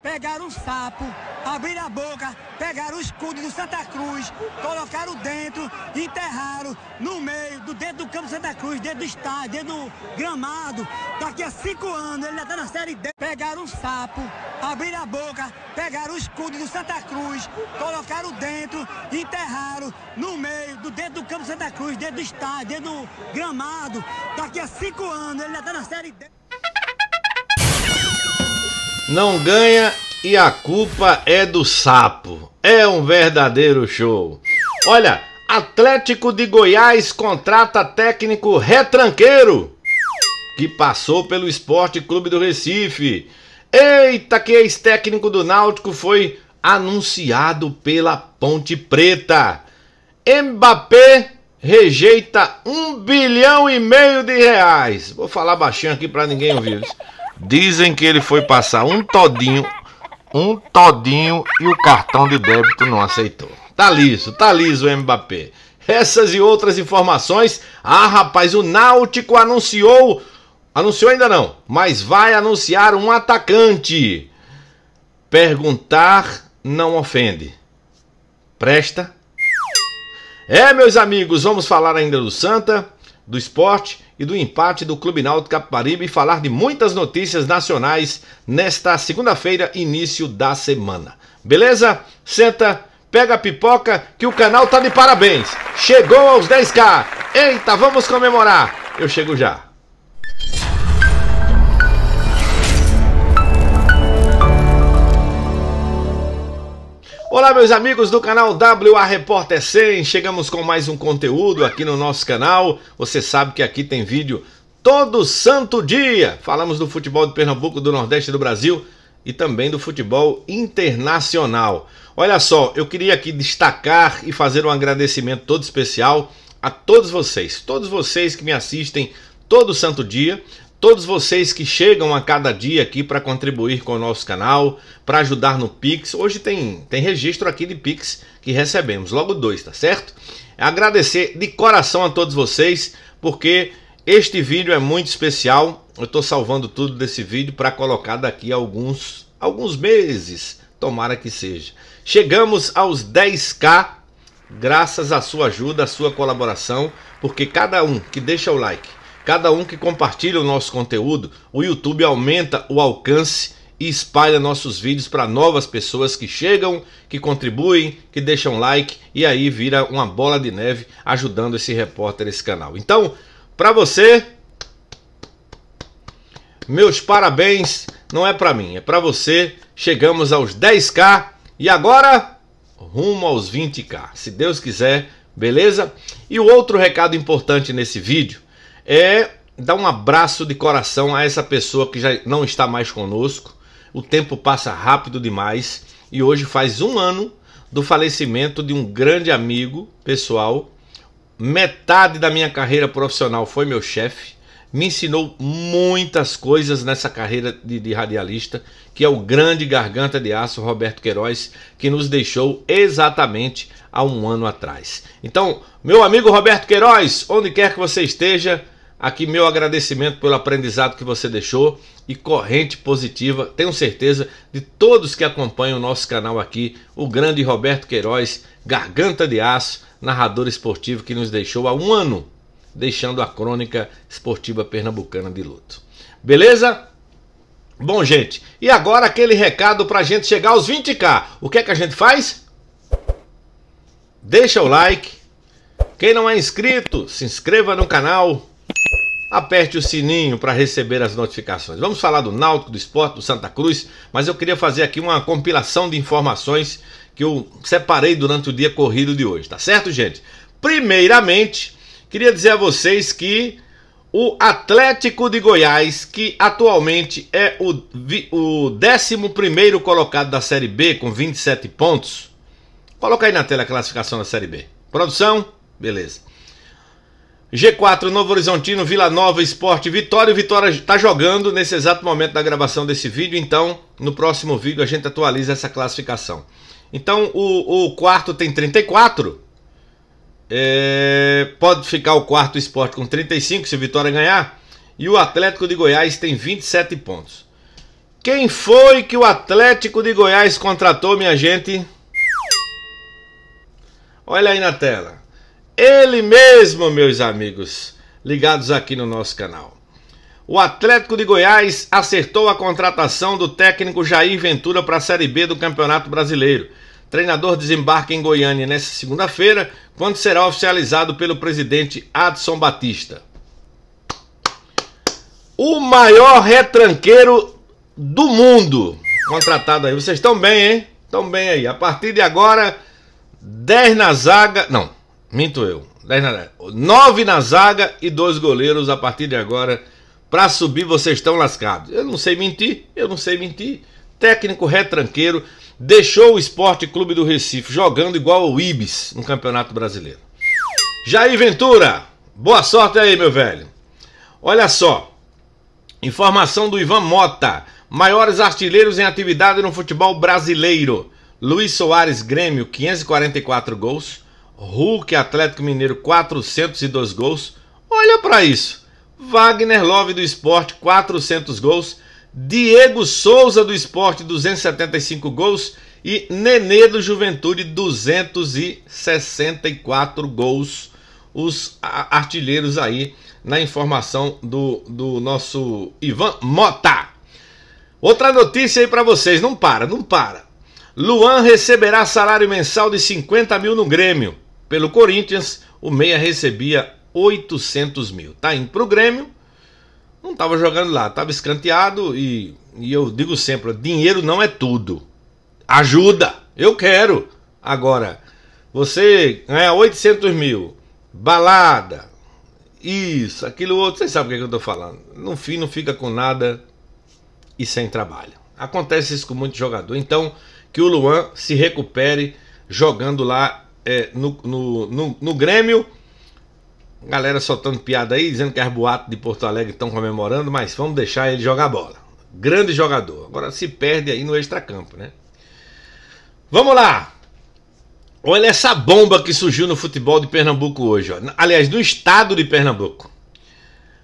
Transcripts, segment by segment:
Pegaram um sapo, abriram a boca, pegaram o escudo do Santa Cruz, colocaram dentro, enterraram no meio, do dentro do campo Santa Cruz, dentro do estádio, dentro do gramado. Daqui a cinco anos ele já está na Série D. Pegaram um sapo, abriram a boca, pegaram o escudo do Santa Cruz, colocaram dentro, enterraram no meio, do dentro do campo Santa Cruz, dentro do estádio, dentro do gramado. Daqui a cinco anos ele já está na Série D não ganha e a culpa é do sapo. É um verdadeiro show. Olha, Atlético de Goiás contrata técnico retranqueiro que passou pelo Esporte Clube do Recife. Eita, que ex-técnico do Náutico foi anunciado pela Ponte Preta. Mbappé rejeita um bilhão e meio de reais. Vou falar baixinho aqui para ninguém ouvir. Dizem que ele foi passar um todinho, um todinho e o cartão de débito não aceitou. Tá liso, tá liso o Mbappé. Essas e outras informações. Ah, rapaz, o Náutico anunciou. Anunciou ainda não, mas vai anunciar um atacante. Perguntar não ofende. Presta. É, meus amigos, vamos falar ainda do Santa, do esporte e do empate do Clube Náutico Capibaribe e falar de muitas notícias nacionais nesta segunda-feira, início da semana. Beleza? Senta, pega a pipoca que o canal tá de parabéns. Chegou aos 10k. Eita, vamos comemorar. Eu chego já. Olá, meus amigos do canal WA Repórter 100. Chegamos com mais um conteúdo aqui no nosso canal. Você sabe que aqui tem vídeo todo santo dia. Falamos do futebol de Pernambuco, do Nordeste do Brasil e também do futebol internacional. Olha só, eu queria aqui destacar e fazer um agradecimento todo especial a todos vocês, todos vocês que me assistem todo santo dia todos vocês que chegam a cada dia aqui para contribuir com o nosso canal, para ajudar no Pix. Hoje tem, tem registro aqui de Pix que recebemos, logo dois, tá certo? Agradecer de coração a todos vocês, porque este vídeo é muito especial. Eu estou salvando tudo desse vídeo para colocar daqui a alguns, alguns meses, tomara que seja. Chegamos aos 10k, graças à sua ajuda, à sua colaboração, porque cada um que deixa o like Cada um que compartilha o nosso conteúdo, o YouTube aumenta o alcance e espalha nossos vídeos para novas pessoas que chegam, que contribuem, que deixam like e aí vira uma bola de neve ajudando esse repórter esse canal. Então, para você, meus parabéns, não é para mim, é para você. Chegamos aos 10k e agora rumo aos 20k, se Deus quiser, beleza? E o outro recado importante nesse vídeo é dar um abraço de coração a essa pessoa que já não está mais conosco. O tempo passa rápido demais e hoje faz um ano do falecimento de um grande amigo pessoal. Metade da minha carreira profissional foi meu chefe, me ensinou muitas coisas nessa carreira de, de, radialista, que é o grande garganta de aço Roberto Queiroz, que nos deixou exatamente há um ano atrás. Então, meu amigo Roberto Queiroz, onde quer que você esteja, Aqui meu agradecimento pelo aprendizado que você deixou e corrente positiva, tenho certeza, de todos que acompanham o nosso canal aqui, o grande Roberto Queiroz, garganta de aço, narrador esportivo que nos deixou há um ano, deixando a crônica esportiva pernambucana de luto. Beleza? Bom, gente, e agora aquele recado para a gente chegar aos 20k. O que é que a gente faz? Deixa o like. Quem não é inscrito, se inscreva no canal aperte o sininho para receber as notificações. Vamos falar do Náutico, do Esporte, do Santa Cruz, mas eu queria fazer aqui uma compilação de informações que eu separei durante o dia corrido de hoje, tá certo, gente? Primeiramente, queria dizer a vocês que o Atlético de Goiás, que atualmente é o, o 11 colocado da Série B com 27 pontos, coloca aí na tela a classificação da Série B. Produção? Beleza. G4, Novo Horizontino, Vila Nova, Esporte, Vitória. O Vitória está jogando nesse exato momento da gravação desse vídeo, então no próximo vídeo a gente atualiza essa classificação. Então o, o quarto tem 34. É, pode ficar o quarto esporte com 35 se o Vitória ganhar. E o Atlético de Goiás tem 27 pontos. Quem foi que o Atlético de Goiás contratou, minha gente? Olha aí na tela. Ele mesmo, meus amigos, ligados aqui no nosso canal. O Atlético de Goiás acertou a contratação do técnico Jair Ventura para a Série B do Campeonato Brasileiro. treinador desembarca em Goiânia nesta segunda-feira, quando será oficializado pelo presidente Adson Batista. O maior retranqueiro do mundo. Contratado aí. Vocês estão bem, hein? Estão bem aí. A partir de agora, 10 na zaga. Não, Minto eu. 10 na 10. 9 na zaga e dois goleiros a partir de agora. Para subir, vocês estão lascados. Eu não sei mentir, eu não sei mentir. Técnico retranqueiro deixou o Esporte Clube do Recife jogando igual ao Ibis no Campeonato Brasileiro. Jair Ventura, boa sorte aí, meu velho. Olha só, informação do Ivan Mota: maiores artilheiros em atividade no futebol brasileiro. Luiz Soares Grêmio, 544 gols. Hulk Atlético Mineiro 402 gols. Olha para isso. Wagner Love do Esporte 400 gols. Diego Souza do Esporte 275 gols e Nenê do Juventude 264 gols. Os artilheiros aí na informação do, do nosso Ivan Mota. Outra notícia aí para vocês, não para, não para. Luan receberá salário mensal de 50 mil no Grêmio. Pelo Corinthians, o Meia recebia 800 mil. Tá indo pro Grêmio, não tava jogando lá, tava escanteado e, e eu digo sempre: dinheiro não é tudo. Ajuda, eu quero. Agora, você ganha 800 mil, balada, isso, aquilo outro, vocês sabem o que, é que eu tô falando. No fim, não fica com nada e sem trabalho. Acontece isso com muito jogador. Então, que o Luan se recupere jogando lá é, no, no, no, no, Grêmio. Galera soltando piada aí, dizendo que as boates de Porto Alegre estão comemorando, mas vamos deixar ele jogar bola. Grande jogador. Agora se perde aí no extracampo, né? Vamos lá! Olha essa bomba que surgiu no futebol de Pernambuco hoje. Ó. Aliás, no estado de Pernambuco.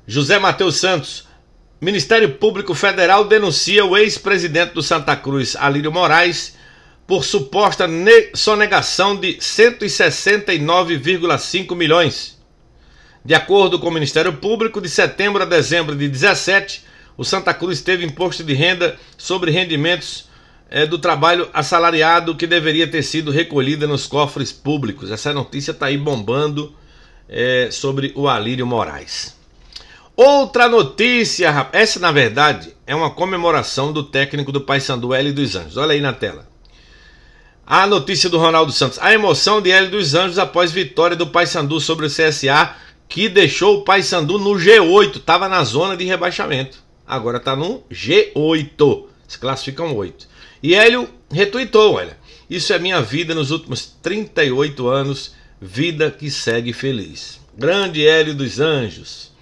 José Matheus Santos, Ministério Público Federal denuncia o ex-presidente do Santa Cruz, Alírio Moraes, por suposta sonegação de 169,5 milhões. De acordo com o Ministério Público, de setembro a dezembro de 2017, o Santa Cruz teve imposto de renda sobre rendimentos é, do trabalho assalariado que deveria ter sido recolhida nos cofres públicos. Essa notícia está aí bombando é, sobre o Alírio Moraes. Outra notícia, essa na verdade é uma comemoração do técnico do Paysandu L dos Anjos. Olha aí na tela. A notícia do Ronaldo Santos. A emoção de Hélio dos Anjos após vitória do Paysandu sobre o CSA, que deixou o Paysandu no G8. Estava na zona de rebaixamento. Agora está no G8. Se classificam 8. E Hélio retuitou, olha. Isso é minha vida nos últimos 38 anos. Vida que segue feliz. Grande Hélio dos Anjos.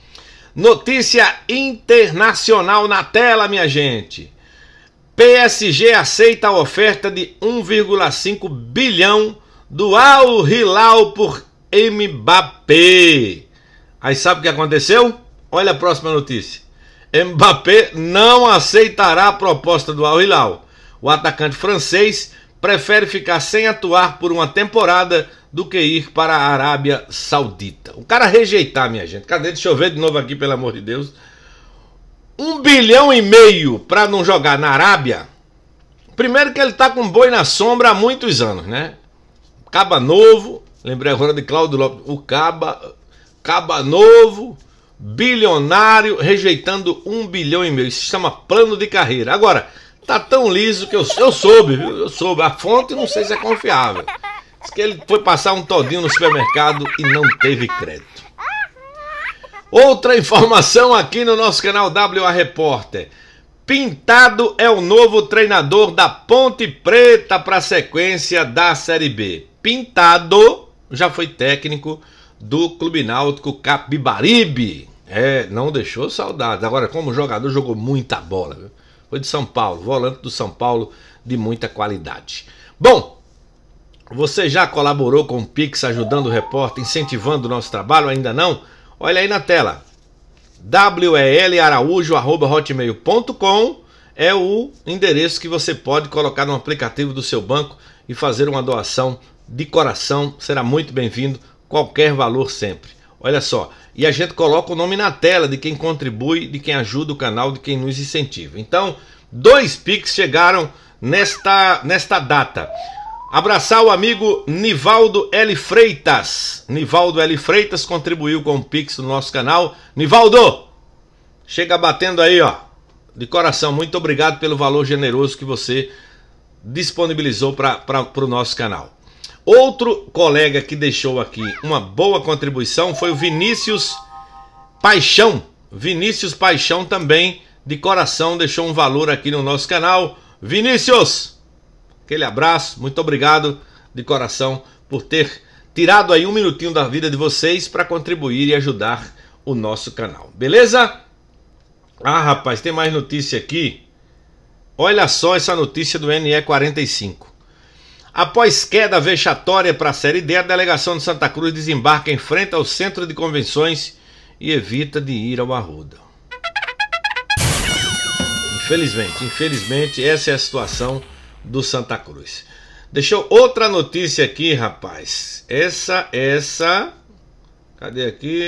Notícia internacional na tela, minha gente. PSG aceita a oferta de 1,5 bilhão do Al Hilal por Mbappé. Aí sabe o que aconteceu? Olha a próxima notícia. Mbappé não aceitará a proposta do Al Hilal. O atacante francês prefere ficar sem atuar por uma temporada do que ir para a Arábia Saudita. O cara rejeitar, minha gente. Cadê? Deixa eu ver de novo aqui, pelo amor de Deus um bilhão e meio para não jogar na Arábia. Primeiro que ele tá com boi na sombra há muitos anos, né? Caba novo, lembrei agora de Cláudio Lopes, o Caba, Caba novo, bilionário, rejeitando um bilhão e meio. Isso se chama plano de carreira. Agora, tá tão liso que eu, eu soube, viu? Eu soube. A fonte não sei se é confiável. Diz que ele foi passar um todinho no supermercado e não teve crédito. Outra informação aqui no nosso canal WA Repórter. Pintado é o novo treinador da Ponte Preta para a sequência da Série B. Pintado já foi técnico do Clube Náutico Capibaribe. É, não deixou saudades. Agora, como jogador, jogou muita bola. Viu? Foi de São Paulo, volante do São Paulo de muita qualidade. Bom, você já colaborou com o Pix, ajudando o repórter, incentivando o nosso trabalho? Ainda não? Olha aí na tela. welaraújo.hotmail.com é o endereço que você pode colocar no aplicativo do seu banco e fazer uma doação de coração. Será muito bem-vindo, qualquer valor sempre. Olha só, e a gente coloca o nome na tela de quem contribui, de quem ajuda o canal, de quem nos incentiva. Então, dois Pix chegaram nesta, nesta data. Abraçar o amigo Nivaldo L. Freitas. Nivaldo L. Freitas contribuiu com o Pix no nosso canal. Nivaldo, chega batendo aí, ó. De coração, muito obrigado pelo valor generoso que você disponibilizou para o nosso canal. Outro colega que deixou aqui uma boa contribuição foi o Vinícius Paixão. Vinícius Paixão também, de coração, deixou um valor aqui no nosso canal. Vinícius! Aquele abraço, muito obrigado de coração por ter tirado aí um minutinho da vida de vocês para contribuir e ajudar o nosso canal. Beleza? Ah, rapaz, tem mais notícia aqui. Olha só essa notícia do NE45. Após queda vexatória para a Série D, a delegação de Santa Cruz desembarca em frente ao centro de convenções e evita de ir ao Arruda. Infelizmente, infelizmente, essa é a situação do Santa Cruz. Deixou outra notícia aqui, rapaz. Essa, essa. Cadê aqui?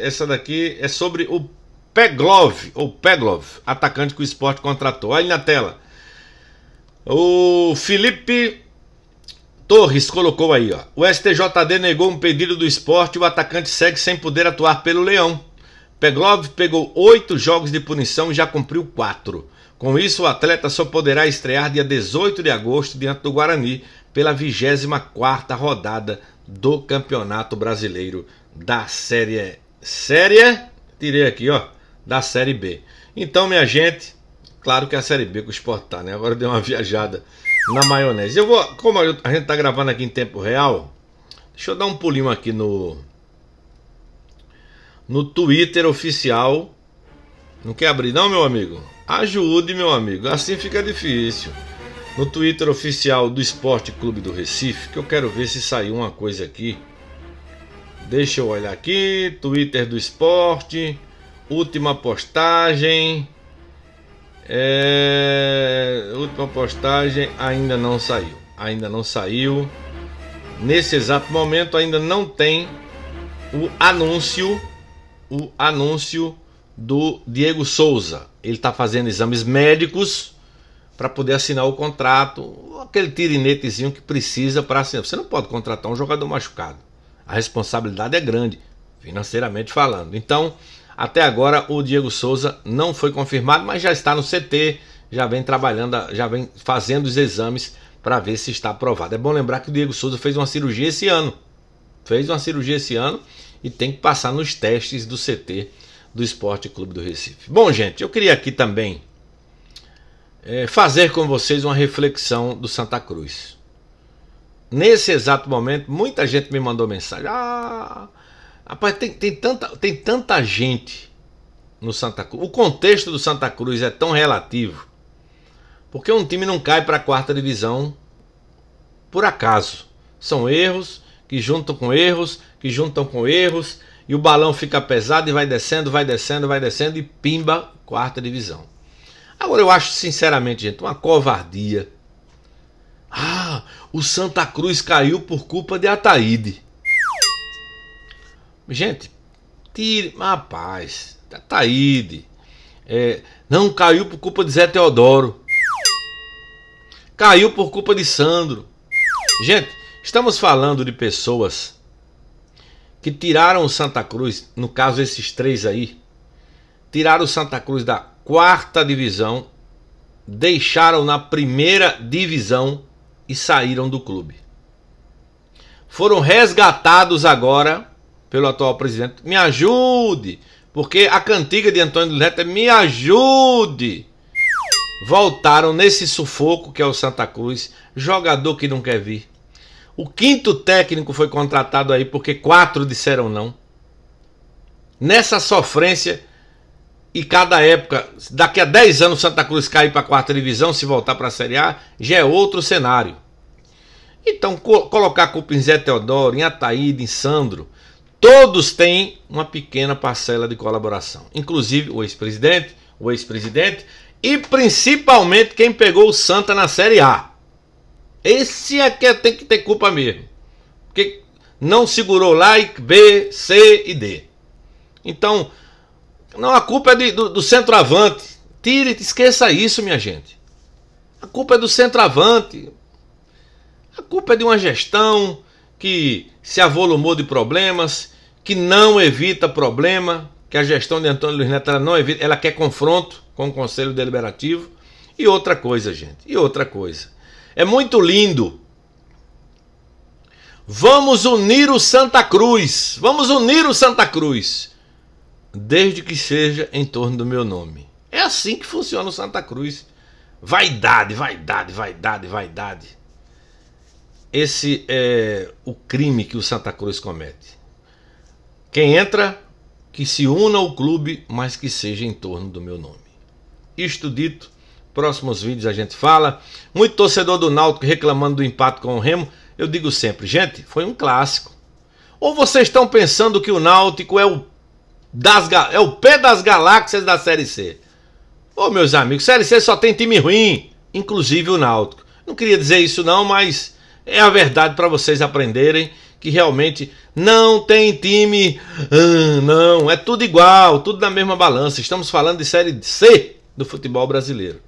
Essa daqui é sobre o Peglov, ou Peglov, atacante que o esporte contratou. Olha aí na tela. O Felipe Torres colocou aí, ó. O STJD negou um pedido do esporte e o atacante segue sem poder atuar pelo Leão. Peglov pegou oito jogos de punição e já cumpriu quatro. Com isso, o atleta só poderá estrear dia 18 de agosto diante do Guarani pela 24ª rodada do Campeonato Brasileiro da Série Série, tirei aqui, ó, da Série B. Então, minha gente, claro que é a Série B que o Sport tá, né? Agora deu uma viajada na maionese. Eu vou, como a gente tá gravando aqui em tempo real, deixa eu dar um pulinho aqui no no Twitter oficial. Não quer abrir não, meu amigo? Ajude, meu amigo, assim fica difícil. No Twitter oficial do Esporte Clube do Recife, que eu quero ver se saiu uma coisa aqui. Deixa eu olhar aqui, Twitter do Esporte, última postagem. É... Última postagem ainda não saiu. Ainda não saiu. Nesse exato momento ainda não tem o anúncio, o anúncio do Diego Souza. Ele está fazendo exames médicos para poder assinar o contrato, aquele tirinetezinho que precisa para assinar. Você não pode contratar um jogador machucado. A responsabilidade é grande, financeiramente falando. Então, até agora o Diego Souza não foi confirmado, mas já está no CT, já vem trabalhando, já vem fazendo os exames para ver se está aprovado. É bom lembrar que o Diego Souza fez uma cirurgia esse ano. Fez uma cirurgia esse ano e tem que passar nos testes do CT do Esporte Clube do Recife. Bom, gente, eu queria aqui também é, fazer com vocês uma reflexão do Santa Cruz. Nesse exato momento, muita gente me mandou mensagem. Ah, rapaz, tem, tem, tanta, tem tanta gente no Santa Cruz. O contexto do Santa Cruz é tão relativo. Porque um time não cai para a quarta divisão por acaso. São erros que juntam com erros, que juntam com erros, e o balão fica pesado e vai descendo, vai descendo, vai descendo e pimba, quarta divisão. Agora eu acho sinceramente, gente, uma covardia. Ah, o Santa Cruz caiu por culpa de Ataíde. Gente, tire, rapaz, Ataíde. É, não caiu por culpa de Zé Teodoro. Caiu por culpa de Sandro. Gente, estamos falando de pessoas que tiraram o Santa Cruz, no caso esses três aí, tiraram o Santa Cruz da quarta divisão, deixaram na primeira divisão e saíram do clube. Foram resgatados agora pelo atual presidente. Me ajude, porque a cantiga de Antônio Neto é me ajude. Voltaram nesse sufoco que é o Santa Cruz, jogador que não quer vir o quinto técnico foi contratado aí porque quatro disseram não. Nessa sofrência e cada época, daqui a 10 anos Santa Cruz cair para a quarta divisão, se voltar para a Série A, já é outro cenário. Então, co colocar a culpa em Zé Teodoro, em Ataíde, em Sandro, todos têm uma pequena parcela de colaboração, inclusive o ex-presidente, o ex-presidente e principalmente quem pegou o Santa na Série A. Esse aqui é tem que ter culpa mesmo. Porque não segurou like B, C e D. Então, não, a culpa é de, do, do, centroavante. Tire, esqueça isso, minha gente. A culpa é do centroavante. A culpa é de uma gestão que se avolumou de problemas, que não evita problema, que a gestão de Antônio Luiz Neto ela não evita, ela quer confronto com o Conselho Deliberativo. E outra coisa, gente, e outra coisa. É muito lindo. Vamos unir o Santa Cruz. Vamos unir o Santa Cruz. Desde que seja em torno do meu nome. É assim que funciona o Santa Cruz. Vaidade, vaidade, vaidade, vaidade. Esse é o crime que o Santa Cruz comete. Quem entra, que se una ao clube, mas que seja em torno do meu nome. Isto dito, Próximos vídeos a gente fala. Muito torcedor do Náutico reclamando do empate com o Remo. Eu digo sempre, gente, foi um clássico. Ou vocês estão pensando que o Náutico é o, das, é o pé das galáxias da Série C? Ô, meus amigos, Série C só tem time ruim, inclusive o Náutico. Não queria dizer isso não, mas é a verdade para vocês aprenderem que realmente não tem time, hum, não, é tudo igual, tudo na mesma balança. Estamos falando de Série C do futebol brasileiro.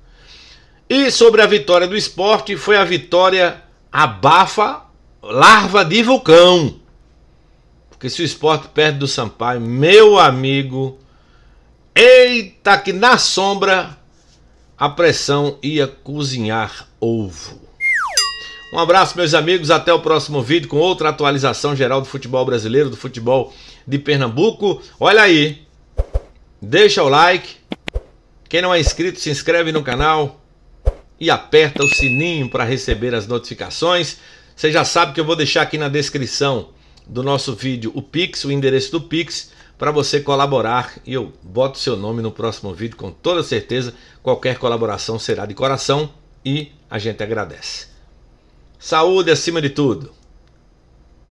E sobre a vitória do esporte, foi a vitória abafa larva de vulcão. Porque se o esporte perde do Sampaio, meu amigo, eita que na sombra a pressão ia cozinhar ovo. Um abraço, meus amigos. Até o próximo vídeo com outra atualização geral do futebol brasileiro, do futebol de Pernambuco. Olha aí, deixa o like. Quem não é inscrito, se inscreve no canal e aperta o sininho para receber as notificações. Você já sabe que eu vou deixar aqui na descrição do nosso vídeo o Pix, o endereço do Pix, para você colaborar. E eu boto seu nome no próximo vídeo com toda certeza. Qualquer colaboração será de coração e a gente agradece. Saúde acima de tudo!